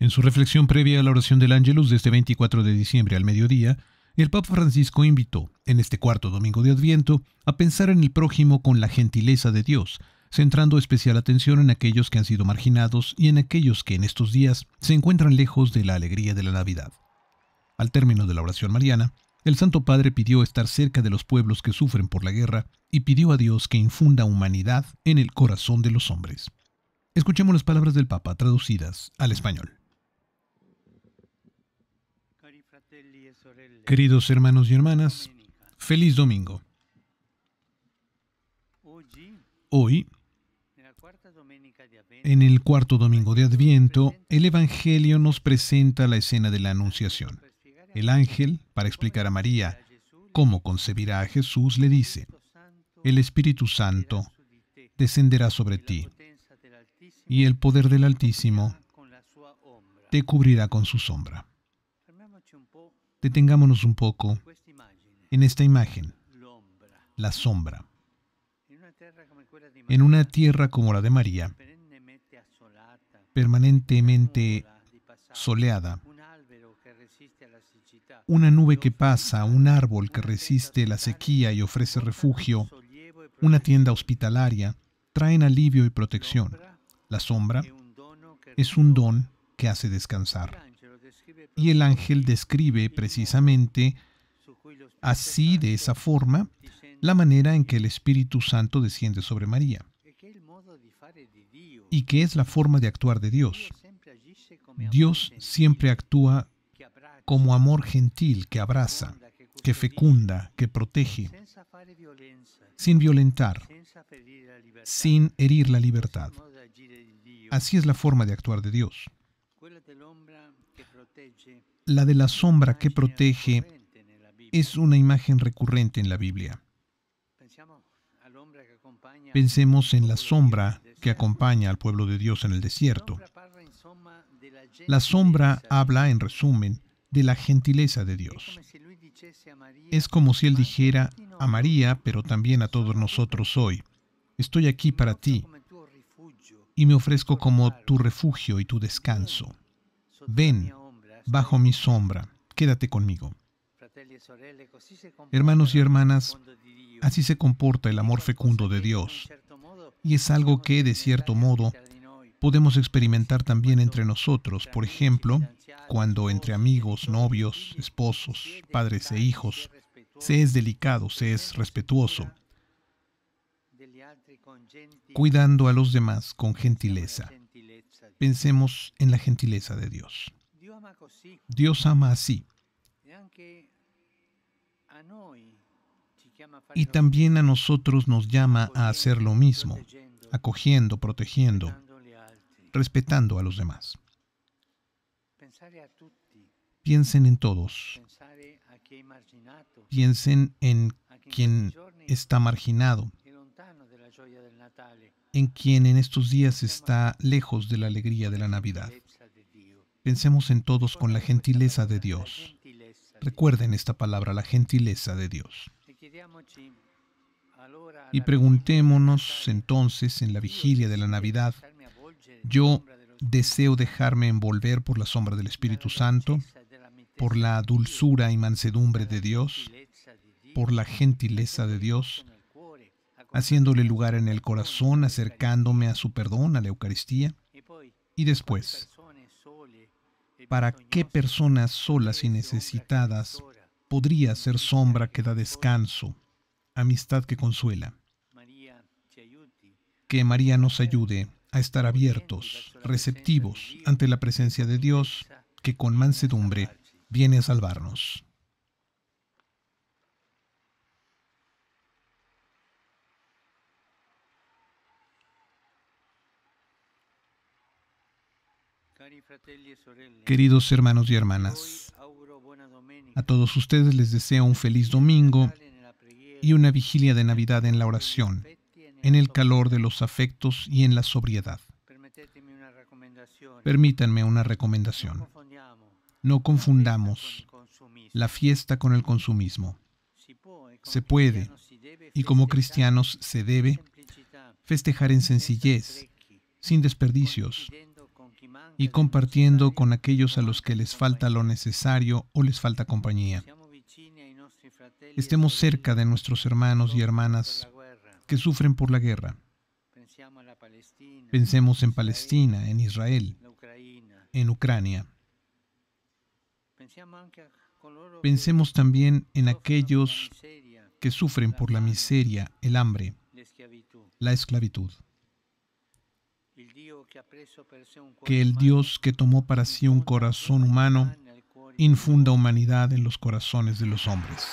En su reflexión previa a la oración del Ángelus de este 24 de diciembre al mediodía, el Papa Francisco invitó, en este cuarto domingo de Adviento, a pensar en el prójimo con la gentileza de Dios, centrando especial atención en aquellos que han sido marginados y en aquellos que en estos días se encuentran lejos de la alegría de la Navidad. Al término de la oración mariana, el Santo Padre pidió estar cerca de los pueblos que sufren por la guerra y pidió a Dios que infunda humanidad en el corazón de los hombres. Escuchemos las palabras del Papa traducidas al español. Queridos hermanos y hermanas, feliz domingo. Hoy, en el cuarto domingo de Adviento, el Evangelio nos presenta la escena de la Anunciación. El ángel, para explicar a María cómo concebirá a Jesús, le dice, el Espíritu Santo descenderá sobre ti y el poder del Altísimo te cubrirá con su sombra. Detengámonos un poco en esta imagen, la sombra. En una tierra como la de María, permanentemente soleada, una nube que pasa, un árbol que resiste la sequía y ofrece refugio, una tienda hospitalaria, traen alivio y protección. La sombra es un don que hace descansar. Y el ángel describe precisamente así, de esa forma, la manera en que el Espíritu Santo desciende sobre María. Y que es la forma de actuar de Dios. Dios siempre actúa como amor gentil que abraza, que fecunda, que protege, sin violentar, sin herir la libertad. Así es la forma de actuar de Dios. La de la sombra que protege es una imagen recurrente en la Biblia. Pensemos en la sombra que acompaña al pueblo de Dios en el desierto. La sombra habla, en resumen, de la gentileza de Dios. Es como si Él dijera a María, pero también a todos nosotros hoy, estoy aquí para ti y me ofrezco como tu refugio y tu descanso. Ven, bajo mi sombra. Quédate conmigo. E Hermanos y hermanas, así se comporta el amor fecundo de Dios. Y es algo que, de cierto modo, podemos experimentar también entre nosotros. Por ejemplo, cuando entre amigos, novios, esposos, padres e hijos, se es delicado, se es respetuoso, cuidando a los demás con gentileza. Pensemos en la gentileza de Dios. Dios ama así. Y también a nosotros nos llama a hacer lo mismo, acogiendo, protegiendo, respetando a los demás. Piensen en todos. Piensen en quien está marginado, en quien en estos días está lejos de la alegría de la Navidad. Pensemos en todos con la gentileza de Dios. Recuerden esta palabra, la gentileza de Dios. Y preguntémonos entonces en la vigilia de la Navidad, yo deseo dejarme envolver por la sombra del Espíritu Santo, por la dulzura y mansedumbre de Dios, por la gentileza de Dios, haciéndole lugar en el corazón, acercándome a su perdón, a la Eucaristía, y después para qué personas solas y necesitadas podría ser sombra que da descanso, amistad que consuela. Que María nos ayude a estar abiertos, receptivos ante la presencia de Dios, que con mansedumbre viene a salvarnos. E Queridos hermanos y hermanas, a todos ustedes les deseo un feliz domingo y una vigilia de Navidad en la oración, en el calor de los afectos y en la sobriedad. Permítanme una recomendación. No confundamos la fiesta con el consumismo. Se puede, y como cristianos se debe, festejar en sencillez, sin desperdicios, y compartiendo con aquellos a los que les falta lo necesario o les falta compañía. Estemos cerca de nuestros hermanos y hermanas que sufren por la guerra. Pensemos en Palestina, en Israel, en Ucrania. Pensemos también en aquellos que sufren por la miseria, el hambre, la esclavitud. Que el Dios que tomó para sí un corazón humano infunda humanidad en los corazones de los hombres.